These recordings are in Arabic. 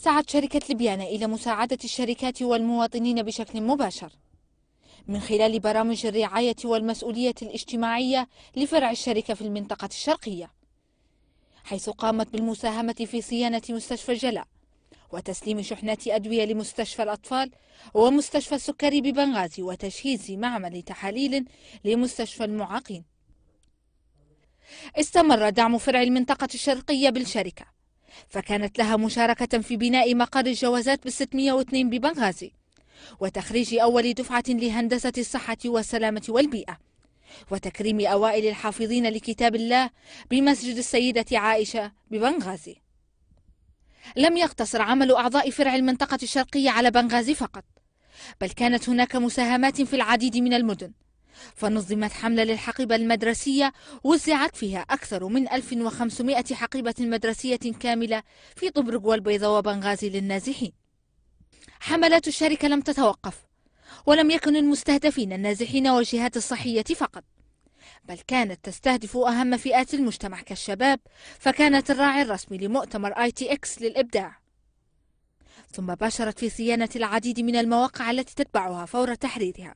سعت شركة ليبيانا إلى مساعدة الشركات والمواطنين بشكل مباشر من خلال برامج الرعاية والمسؤولية الاجتماعية لفرع الشركة في المنطقة الشرقية حيث قامت بالمساهمة في صيانة مستشفى جلاء وتسليم شحنات أدوية لمستشفى الأطفال ومستشفى السكري ببنغازي وتجهيز معمل تحاليل لمستشفى المعاقين استمر دعم فرع المنطقة الشرقية بالشركة فكانت لها مشاركة في بناء مقر الجوازات بال 602 ببنغازي وتخريج أول دفعة لهندسة الصحة والسلامة والبيئة وتكريم أوائل الحافظين لكتاب الله بمسجد السيدة عائشة ببنغازي لم يقتصر عمل أعضاء فرع المنطقة الشرقية على بنغازي فقط بل كانت هناك مساهمات في العديد من المدن فنظمت حملة للحقيبة المدرسية وزعت فيها أكثر من 1500 حقيبة مدرسية كاملة في طبرق والبيضاء وبنغازي للنازحين حملات الشركة لم تتوقف ولم يكن المستهدفين النازحين والجهات الصحية فقط بل كانت تستهدف أهم فئات المجتمع كالشباب فكانت الراعي الرسمي لمؤتمر آي تي إكس للإبداع ثم باشرت في صيانة العديد من المواقع التي تتبعها فور تحريرها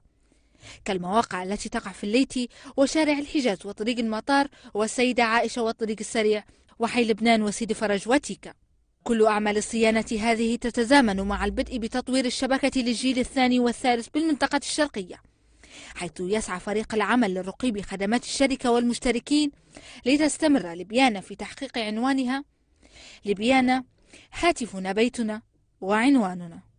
كالمواقع التي تقع في الليتي وشارع الحجاز وطريق المطار والسيدة عائشة والطريق السريع وحي لبنان وسيدي فرج وتيكا كل أعمال الصيانة هذه تتزامن مع البدء بتطوير الشبكة للجيل الثاني والثالث بالمنطقة الشرقية حيث يسعى فريق العمل للرقي بخدمات الشركة والمشتركين لتستمر لبيانا في تحقيق عنوانها لبيانا هاتفنا بيتنا وعنواننا